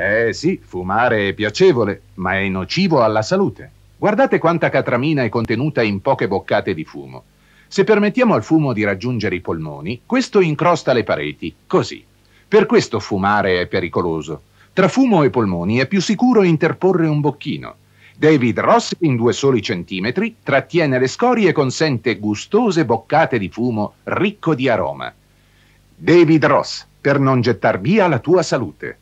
Eh sì, fumare è piacevole, ma è nocivo alla salute. Guardate quanta catramina è contenuta in poche boccate di fumo. Se permettiamo al fumo di raggiungere i polmoni, questo incrosta le pareti, così. Per questo fumare è pericoloso. Tra fumo e polmoni è più sicuro interporre un bocchino. David Ross, in due soli centimetri, trattiene le scorie e consente gustose boccate di fumo ricco di aroma. David Ross, per non gettar via la tua salute.